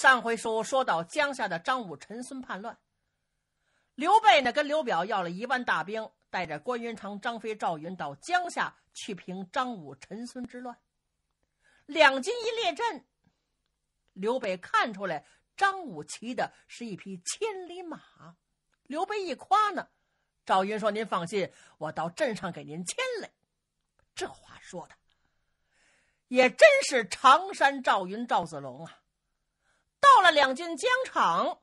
上回书说到江夏的张武陈孙叛乱，刘备呢跟刘表要了一万大兵，带着关云长、张飞、赵云到江夏去平张武陈孙之乱。两军一列阵，刘备看出来张武骑的是一匹千里马，刘备一夸呢，赵云说：“您放心，我到镇上给您牵来。”这话说的也真是常山赵云赵子龙啊！到了两军疆场，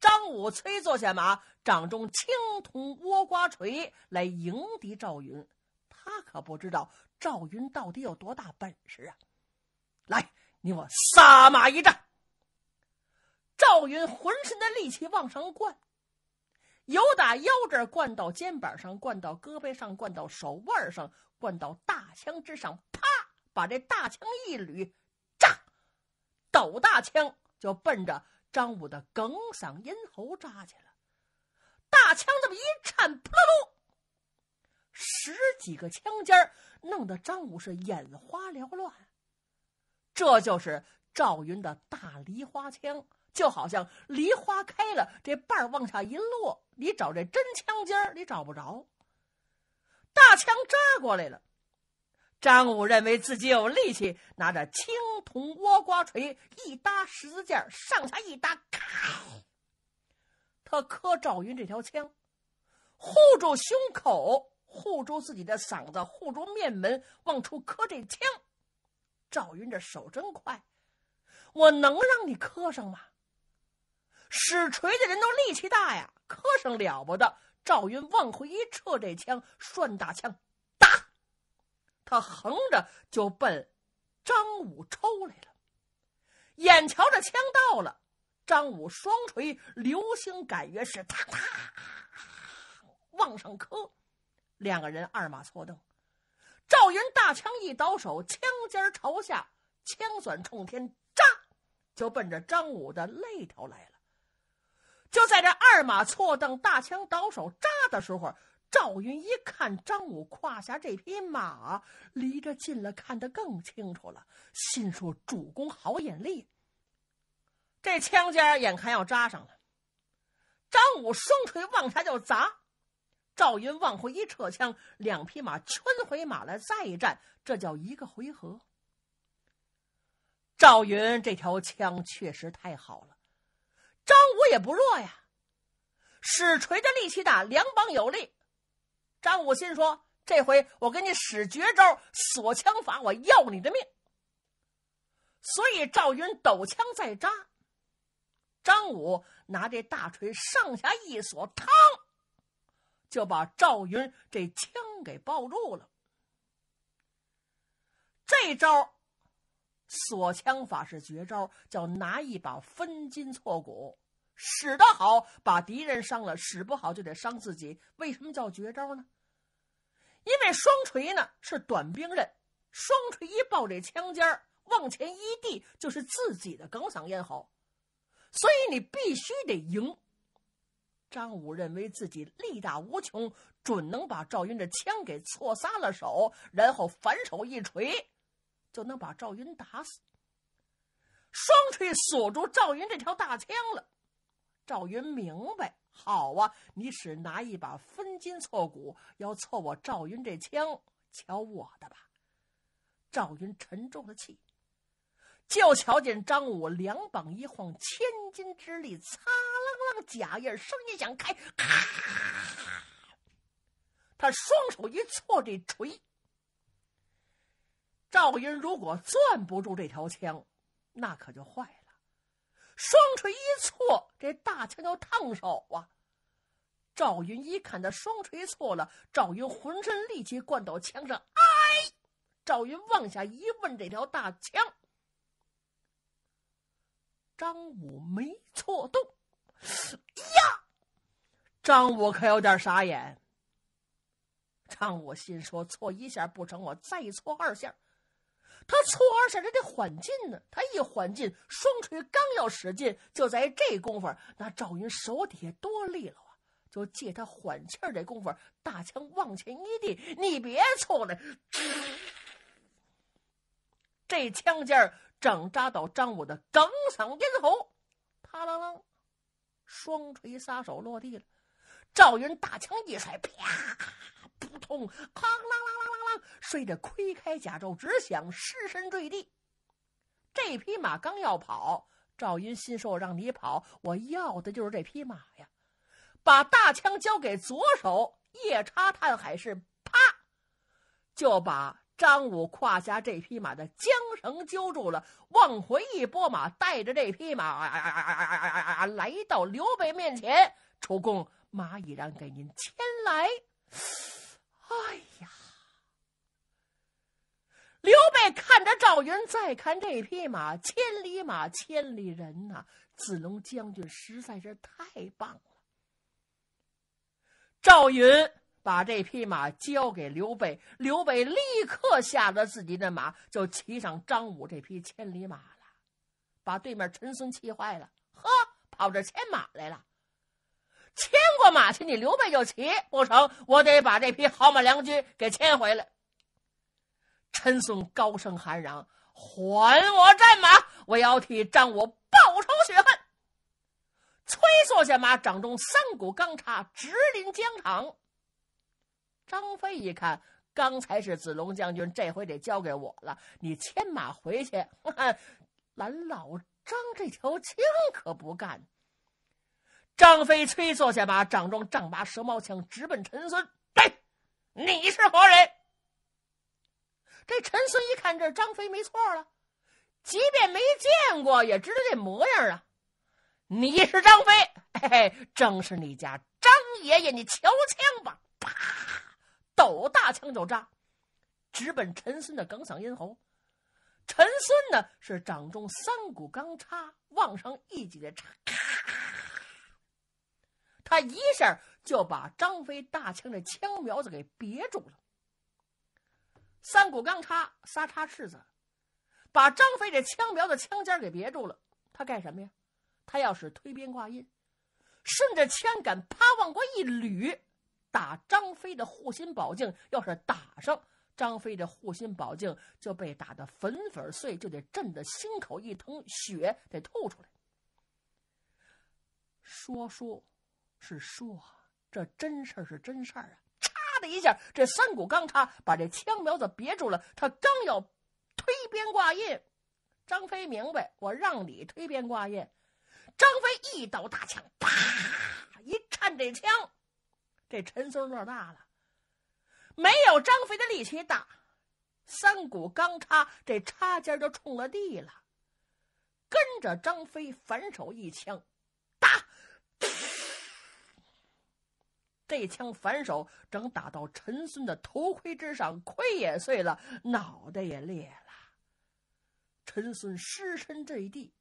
张武催坐下马，掌中青铜倭瓜锤来迎敌赵云。他可不知道赵云到底有多大本事啊！来，你我撒马一战。赵云浑身的力气往上灌，由打腰这儿灌到肩膀上，灌到胳膊上，灌到手腕上，灌到大枪之上，啪，把这大枪一捋，炸抖大枪。就奔着张武的哽嗓咽喉扎去了，大枪这么一颤，扑啦十几个枪尖弄得张武是眼花缭乱。这就是赵云的大梨花枪，就好像梨花开了，这瓣儿往下一落，你找这真枪尖儿你找不着，大枪扎过来了。张武认为自己有力气，拿着青铜倭瓜锤一搭十字架，上下一搭，咔！他磕赵云这条枪，护住胸口，护住自己的嗓子，护住面门，往出磕这枪。赵云这手真快，我能让你磕上吗？使锤的人都力气大呀，磕上了不得。赵云往回一撤，这枪涮大枪。他横着就奔张武抽来了，眼瞧着枪到了，张武双锤流星赶月式，嘡嘡往上磕，两个人二马错蹬，赵云大枪一倒手，枪尖朝下，枪转冲天扎，就奔着张武的肋条来了。就在这二马错蹬、大枪倒手扎的时候。赵云一看张武胯下这匹马，离着近了，看得更清楚了，心说：“主公好眼力。”这枪尖眼看要扎上了，张武双锤往下就砸，赵云往回一撤枪，两匹马圈回马来再战，这叫一个回合。赵云这条枪确实太好了，张武也不弱呀，使锤的力气大，两膀有力。张武心说：“这回我给你使绝招锁枪法，我要你的命。”所以赵云抖枪再扎，张武拿这大锤上下一锁，嘡，就把赵云这枪给抱住了。这招锁枪法是绝招，叫拿一把分筋错骨。使得好，把敌人伤了；使不好，就得伤自己。为什么叫绝招呢？因为双锤呢是短兵刃，双锤一抱这枪尖儿，往前一递，就是自己的哽嗓咽喉。所以你必须得赢。张武认为自己力大无穷，准能把赵云这枪给错撒了手，然后反手一锤，就能把赵云打死。双锤锁住赵云这条大枪了。赵云明白，好啊！你只拿一把分筋错骨，要错我赵云这枪，瞧我的吧！赵云沉重的气，就瞧见张武两膀一晃，千斤之力，擦啷啷，假音声音响开，咔！他双手一错这锤，赵云如果攥不住这条枪，那可就坏了。双锤一错，这大枪就烫手啊！赵云一看，他双锤错了。赵云浑身力气灌到枪上，哎！赵云往下一问，这条大枪，张武没错动呀！张武可有点傻眼。张武心说：错一下不成，我再错二下。他搓下，他得缓劲呢。他一缓劲，双锤刚要使劲，就在这功夫，那赵云手底下多利落啊！就借他缓气儿这功夫，大枪往前一递，你别错了，这枪尖儿正扎到张武的梗嗓咽喉，啪啷啷，双锤撒手落地了。赵云大枪一甩，啪！扑通，哐啷啷啷啷啷摔睡着，盔开甲胄，直想失身坠地。这匹马刚要跑，赵云心说：“让你跑，我要的就是这匹马呀！”把大枪交给左手，夜叉探海式，啪，就把张武胯下这匹马的缰绳揪住了，往回一拨马，带着这匹马，啊啊啊啊啊啊啊，来到刘备面前。主公，马已然给您牵来。哎呀！刘备看着赵云，再看这匹马，千里马，千里人呐！子龙将军实在是太棒了。赵云把这匹马交给刘备，刘备立刻下了自己的马，就骑上张武这匹千里马了，把对面陈孙气坏了。呵，跑这牵马来了。牵过马去，你刘备就骑不成，我得把这匹好马良驹给牵回来。陈松高声喊嚷：“还我战马！我要替张武报仇雪恨！”催坐下马，掌中三股钢叉直临疆场。张飞一看，刚才是子龙将军，这回得交给我了。你牵马回去，咱老张这条枪可不干。张飞催坐下，把掌中丈八蛇矛枪直奔陈孙。对，你是何人？这陈孙一看，这张飞没错了，即便没见过，也知道这模样啊。你是张飞，嘿嘿，正是你家张爷爷。你瞧枪吧，啪，抖大枪就扎，直奔陈孙的哽嗓咽喉。陈孙呢，是掌中三股钢叉往上一举，叉咔。他一下就把张飞大枪的枪苗子给别住了，三股钢叉，仨叉翅子，把张飞这枪苗子枪尖给别住了。他干什么呀？他要是推鞭挂印，顺着枪杆啪往过一捋，打张飞的护心宝镜。要是打上，张飞的护心宝镜就被打的粉粉碎，就得震得心口一疼，血得吐出来。说书。是说，这真事儿是真事儿啊！嚓的一下，这三股钢叉把这枪苗子别住了。他刚要推鞭挂印，张飞明白，我让你推鞭挂印。张飞一刀大枪，啪！一颤，这枪，这陈松乐大了，没有张飞的力气大，三股钢叉这叉尖就冲了地了。跟着张飞反手一枪。这枪反手正打到陈孙的头盔之上，盔也碎了，脑袋也裂了。陈孙失身坠地，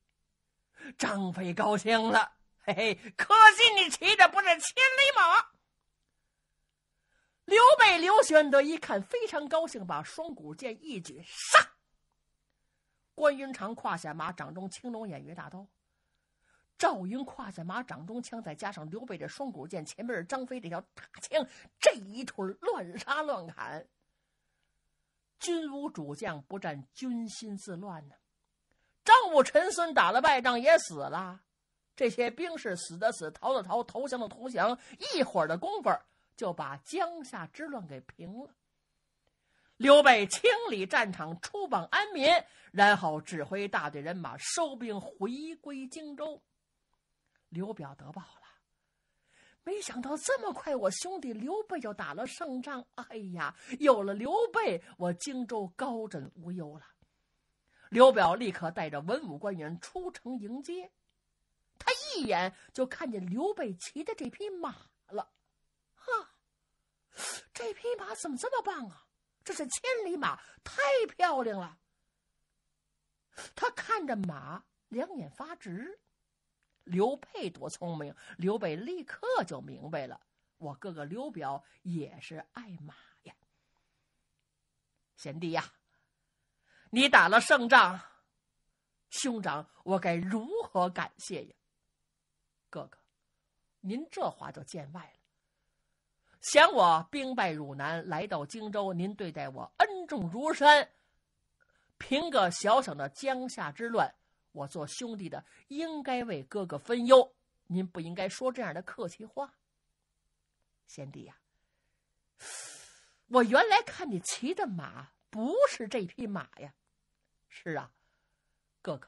张飞高兴了，嘿嘿，可惜你骑的不是千里马。刘备、刘玄德一看非常高兴，把双股剑一举杀。关云长胯下马，掌中青龙偃月大刀。赵云胯下马掌中枪，再加上刘备这双股剑，前面是张飞这条大枪，这一腿乱杀乱砍，军无主将不战，军心自乱呢。张武、陈孙打了败仗也死了，这些兵士死的死，逃的逃，投降的投降，一会儿的功夫就把江夏之乱给平了。刘备清理战场，出榜安民，然后指挥大队人马收兵回归荆州。刘表得报了，没想到这么快，我兄弟刘备就打了胜仗。哎呀，有了刘备，我荆州高枕无忧了。刘表立刻带着文武官员出城迎接，他一眼就看见刘备骑的这匹马了。哈，这匹马怎么这么棒啊？这是千里马，太漂亮了。他看着马，两眼发直。刘备多聪明，刘备立刻就明白了。我哥哥刘表也是爱马呀，贤弟呀，你打了胜仗，兄长我该如何感谢呀？哥哥，您这话就见外了。想我兵败汝南，来到荆州，您对待我恩重如山，凭个小小的江夏之乱。我做兄弟的应该为哥哥分忧，您不应该说这样的客气话，贤弟呀！我原来看你骑的马不是这匹马呀。是啊，哥哥，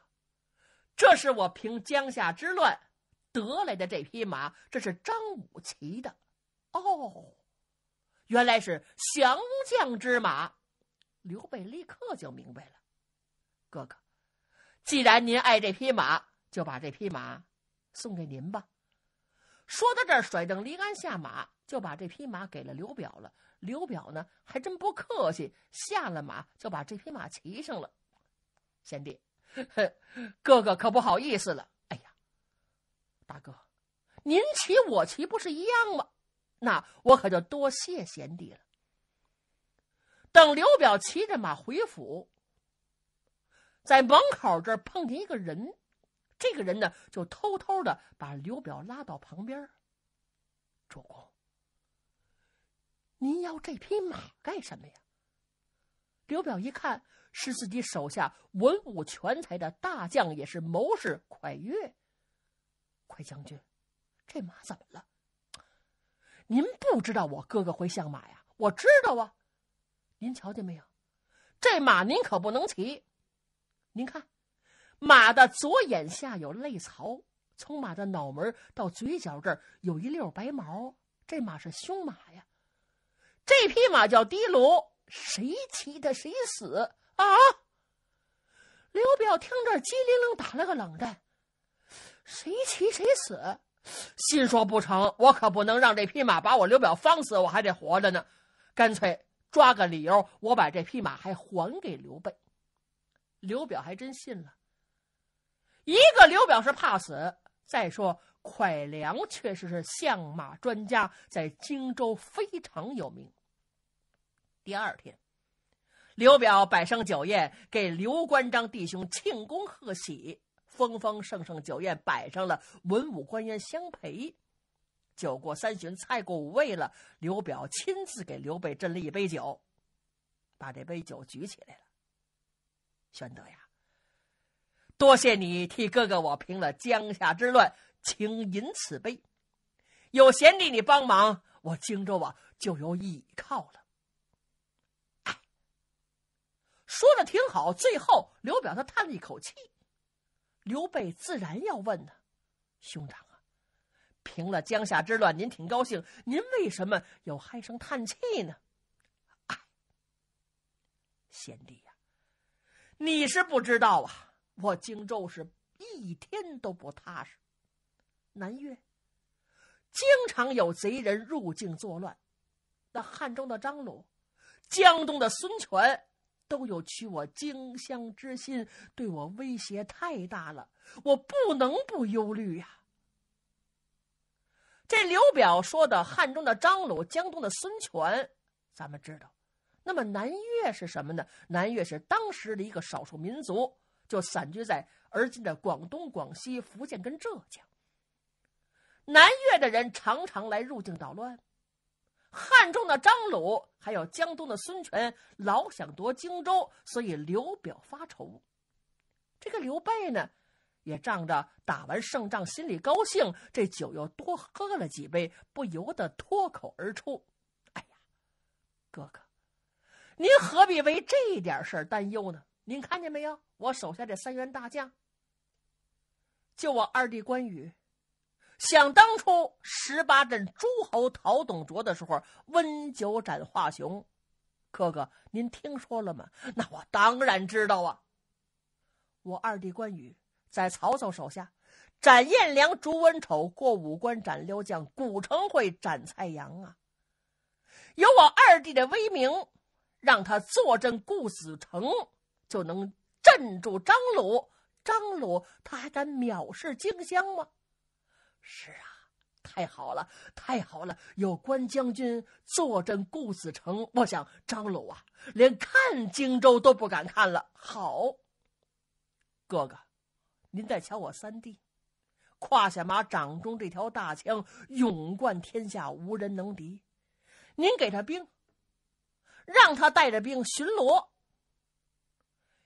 这是我凭江夏之乱得来的这匹马，这是张武骑的。哦，原来是降将之马。刘备立刻就明白了，哥哥。既然您爱这匹马，就把这匹马送给您吧。说到这儿，甩灯离鞍下马，就把这匹马给了刘表了。刘表呢，还真不客气，下了马就把这匹马骑上了。贤弟，哥哥可不好意思了。哎呀，大哥，您骑我骑不是一样吗？那我可就多谢贤弟了。等刘表骑着马回府。在门口这儿碰见一个人，这个人呢就偷偷的把刘表拉到旁边主公，您要这匹马干什么呀？”刘表一看是自己手下文武全才的大将，也是谋士蒯越。蒯将军，这马怎么了？您不知道我哥哥会相马呀？我知道啊，您瞧见没有？这马您可不能骑。您看，马的左眼下有泪槽，从马的脑门到嘴角这儿有一溜白毛，这马是凶马呀！这匹马叫的卢，谁骑的谁死啊！刘表听这，激灵灵打了个冷战，谁骑谁死，心说不成，我可不能让这匹马把我刘表放死，我还得活着呢，干脆抓个理由，我把这匹马还还给刘备。刘表还真信了，一个刘表是怕死。再说蒯良确实是相马专家，在荆州非常有名。第二天，刘表摆上酒宴，给刘关张弟兄庆功贺喜，丰丰盛盛酒宴摆上了，文武官员相陪。酒过三巡，菜过五味了，刘表亲自给刘备斟了一杯酒，把这杯酒举起来了。玄德呀，多谢你替哥哥我平了江夏之乱，请饮此杯。有贤弟你帮忙，我荆州啊就有倚靠了。哎，说的挺好。最后，刘表他叹了一口气。刘备自然要问他：“兄长啊，平了江夏之乱，您挺高兴，您为什么要唉声叹气呢？”哎，贤弟。你是不知道啊！我荆州是一天都不踏实。南越经常有贼人入境作乱，那汉中的张鲁、江东的孙权都有取我荆襄之心，对我威胁太大了，我不能不忧虑呀。这刘表说的汉中的张鲁、江东的孙权，咱们知道。那么南越是什么呢？南越是当时的一个少数民族，就散居在而今的广东、广西、福建跟浙江。南越的人常常来入境捣乱，汉中的张鲁还有江东的孙权老想夺荆州，所以刘表发愁。这个刘备呢，也仗着打完胜仗心里高兴，这酒又多喝了几杯，不由得脱口而出：“哎呀，哥哥！”您何必为这点事儿担忧呢？您看见没有？我手下这三员大将，就我二弟关羽。想当初十八镇诸侯讨董卓的时候，温酒斩华雄。哥哥，您听说了吗？那我当然知道啊。我二弟关羽在曹操手下斩颜良、诛文丑，过五关斩六将，古城会斩蔡阳啊。有我二弟的威名。让他坐镇固子城，就能镇住张鲁。张鲁他还敢藐视荆襄吗？是啊，太好了，太好了！有关将军坐镇固子城，我想张鲁啊，连看荆州都不敢看了。好，哥哥，您再瞧我三弟，胯下马，掌中这条大枪，勇冠天下，无人能敌。您给他兵。让他带着兵巡逻，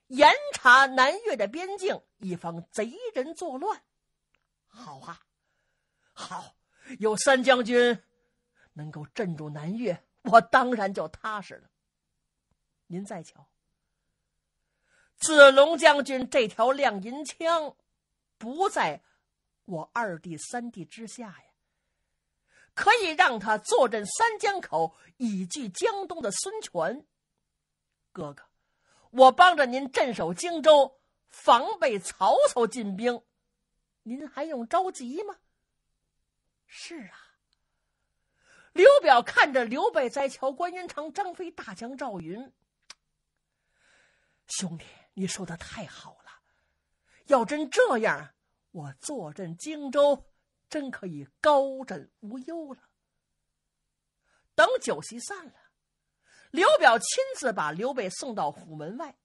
严查南越的边境，以防贼人作乱。好啊，好，有三将军能够镇住南越，我当然就踏实了。您再瞧，子龙将军这条亮银枪，不在我二弟、三弟之下呀。可以让他坐镇三江口，以拒江东的孙权。哥哥，我帮着您镇守荆州，防备曹操进兵，您还用着急吗？是啊。刘表看着刘备在瞧关云长、张飞、大将赵云，兄弟，你说的太好了。要真这样，我坐镇荆州。真可以高枕无忧了。等酒席散了，刘表亲自把刘备送到虎门外。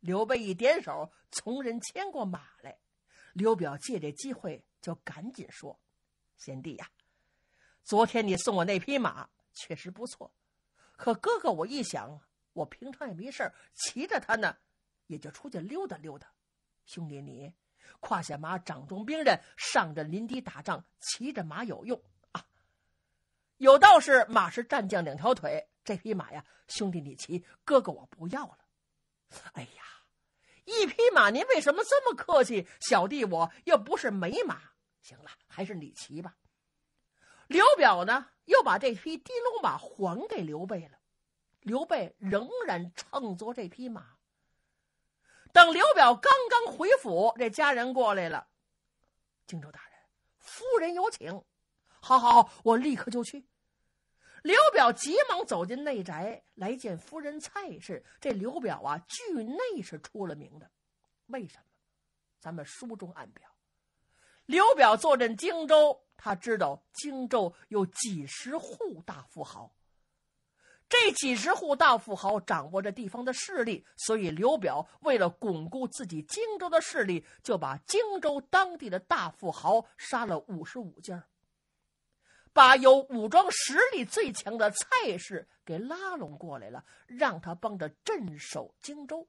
刘备一点手，从人牵过马来。刘表借这机会就赶紧说：“贤弟呀，昨天你送我那匹马确实不错，可哥哥我一想，我平常也没事骑着它呢，也就出去溜达溜达。兄弟你。”胯下马，掌中兵刃，上阵临敌打仗，骑着马有用啊！有道是，马是战将两条腿。这匹马呀，兄弟你骑，哥哥我不要了。哎呀，一匹马，您为什么这么客气？小弟我又不是没马。行了，还是你骑吧。刘表呢，又把这匹低龙马还给刘备了。刘备仍然乘坐这匹马。等刘表刚刚回府，这家人过来了。荆州大人，夫人有请。好好，我立刻就去。刘表急忙走进内宅来见夫人蔡氏。这刘表啊，惧内是出了名的。为什么？咱们书中暗表，刘表坐镇荆州，他知道荆州有几十户大富豪。这几十户大富豪掌握着地方的势力，所以刘表为了巩固自己荆州的势力，就把荆州当地的大富豪杀了五十五家，把有武装实力最强的蔡氏给拉拢过来了，让他帮着镇守荆州。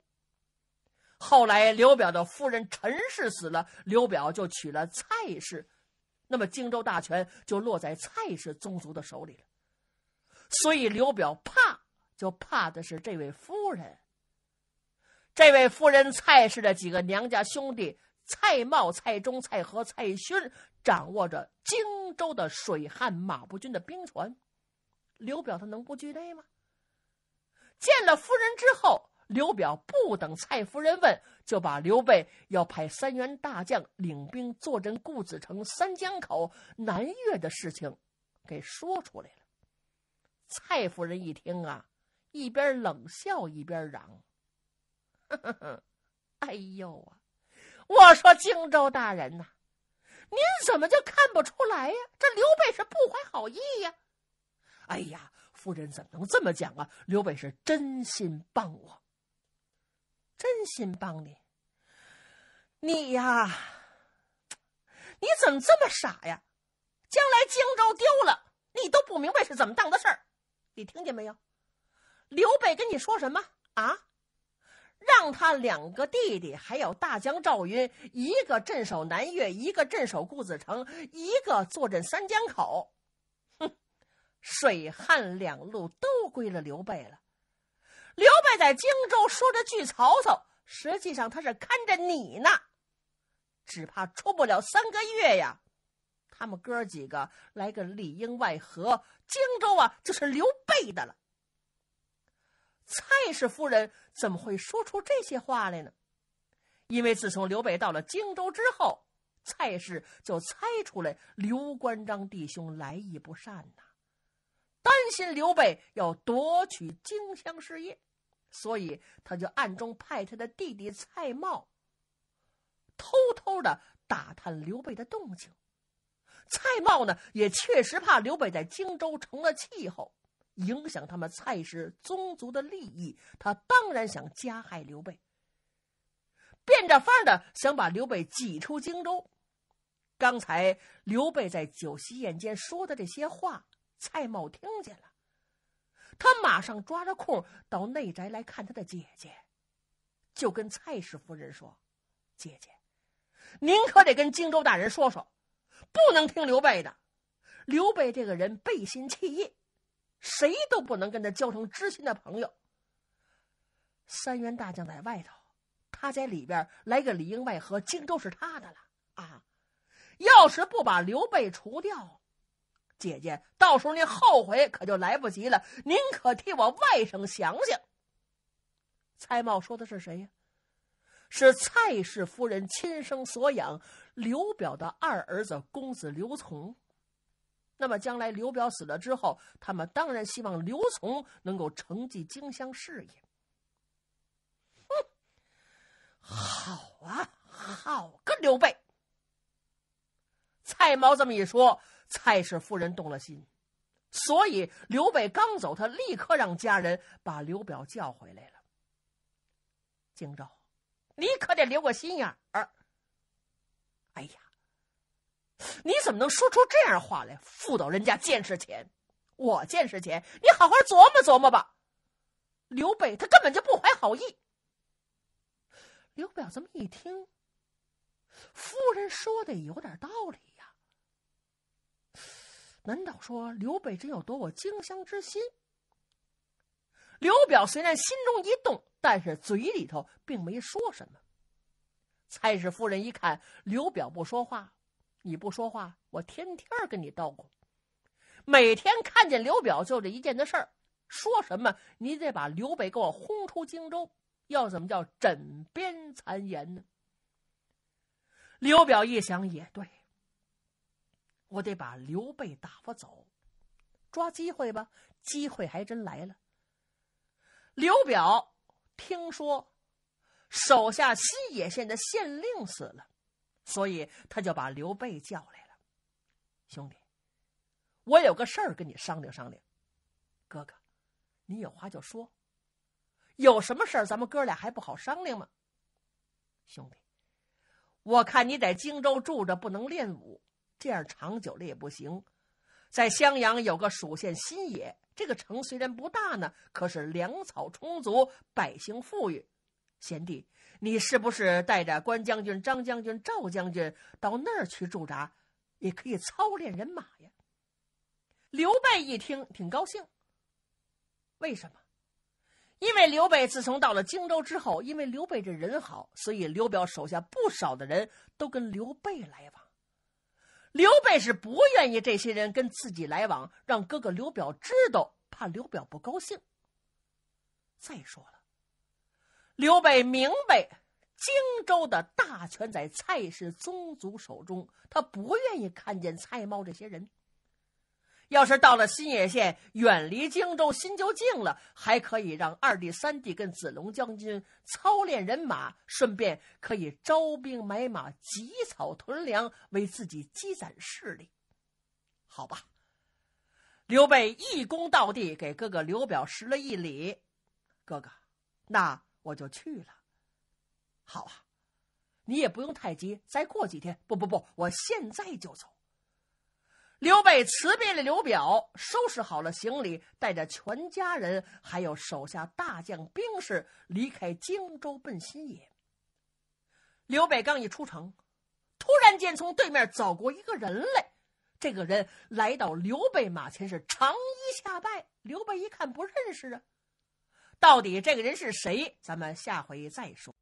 后来刘表的夫人陈氏死了，刘表就娶了蔡氏，那么荆州大权就落在蔡氏宗族的手里了。所以刘表怕，就怕的是这位夫人。这位夫人蔡氏的几个娘家兄弟蔡瑁、蔡中、蔡和、蔡勋，掌握着荆州的水旱马步军的兵权。刘表他能不惧内吗？见了夫人之后，刘表不等蔡夫人问，就把刘备要派三员大将领兵坐镇固子城、三江口、南岳的事情给说出来了。蔡夫人一听啊，一边冷笑一边嚷：“呵呵呵，哎呦啊！我说荆州大人呐，您怎么就看不出来呀？这刘备是不怀好意呀！”哎呀，夫人怎么能这么讲啊？刘备是真心帮我，真心帮你。你呀，你怎么这么傻呀？将来荆州丢了，你都不明白是怎么当的事儿。你听见没有？刘备跟你说什么啊？让他两个弟弟还有大将赵云，一个镇守南岳，一个镇守固子城，一个坐镇三江口。哼，水旱两路都归了刘备了。刘备在荆州说着拒曹操，实际上他是看着你呢，只怕出不了三个月呀。他们哥几个来个里应外合，荆州啊就是刘备的了。蔡氏夫人怎么会说出这些话来呢？因为自从刘备到了荆州之后，蔡氏就猜出来刘关张弟兄来意不善呐，担心刘备要夺取荆襄事业，所以他就暗中派他的弟弟蔡瑁偷偷的打探刘备的动静。蔡瑁呢，也确实怕刘备在荆州成了气候，影响他们蔡氏宗族的利益。他当然想加害刘备，变着法的想把刘备挤出荆州。刚才刘备在酒席宴间说的这些话，蔡瑁听见了，他马上抓着空到内宅来看他的姐姐，就跟蔡氏夫人说：“姐姐，您可得跟荆州大人说说。”不能听刘备的，刘备这个人背信弃义，谁都不能跟他交成知心的朋友。三员大将在外头，他在里边来个里应外合，荆州是他的了啊！要是不把刘备除掉，姐姐到时候您后悔可就来不及了。您可替我外甥想想。蔡瑁说的是谁呀？是蔡氏夫人亲生所养。刘表的二儿子公子刘琮，那么将来刘表死了之后，他们当然希望刘琮能够承继荆襄事业。哼，好啊，好个刘备！蔡瑁这么一说，蔡氏夫人动了心，所以刘备刚走，他立刻让家人把刘表叫回来了。荆州，你可得留个心眼儿。哎呀，你怎么能说出这样话来？妇道人家见识浅，我见识浅，你好好琢磨琢磨吧。刘备他根本就不怀好意。刘表这么一听，夫人说的有点道理呀。难道说刘备真要夺我荆襄之心？刘表虽然心中一动，但是嘴里头并没说什么。蔡氏夫人一看刘表不说话，你不说话，我天天跟你叨咕，每天看见刘表就这一件的事儿，说什么你得把刘备给我轰出荆州，要怎么叫枕边残言呢？刘表一想也对，我得把刘备打发走，抓机会吧，机会还真来了。刘表听说。手下新野县的县令死了，所以他就把刘备叫来了。兄弟，我有个事儿跟你商量商量。哥哥，你有话就说。有什么事儿，咱们哥俩还不好商量吗？兄弟，我看你在荆州住着不能练武，这样长久了也不行。在襄阳有个属县新野，这个城虽然不大呢，可是粮草充足，百姓富裕。贤弟，你是不是带着关将军、张将军、赵将军到那儿去驻扎，也可以操练人马呀？刘备一听挺高兴。为什么？因为刘备自从到了荆州之后，因为刘备这人好，所以刘表手下不少的人都跟刘备来往。刘备是不愿意这些人跟自己来往，让哥哥刘表知道，怕刘表不高兴。再说了。刘备明白，荆州的大权在蔡氏宗族手中，他不愿意看见蔡瑁这些人。要是到了新野县，远离荆州，心就静了，还可以让二弟、三弟跟子龙将军操练人马，顺便可以招兵买马、积草屯粮，为自己积攒势力。好吧，刘备一躬到地，给哥哥刘表施了一礼：“哥哥，那。”我就去了。好啊，你也不用太急，再过几天。不不不，我现在就走。刘备辞别了刘表，收拾好了行李，带着全家人还有手下大将兵士，离开荆州奔新野。刘备刚一出城，突然间从对面走过一个人来。这个人来到刘备马前，是长揖下拜。刘备一看，不认识啊。到底这个人是谁？咱们下回再说。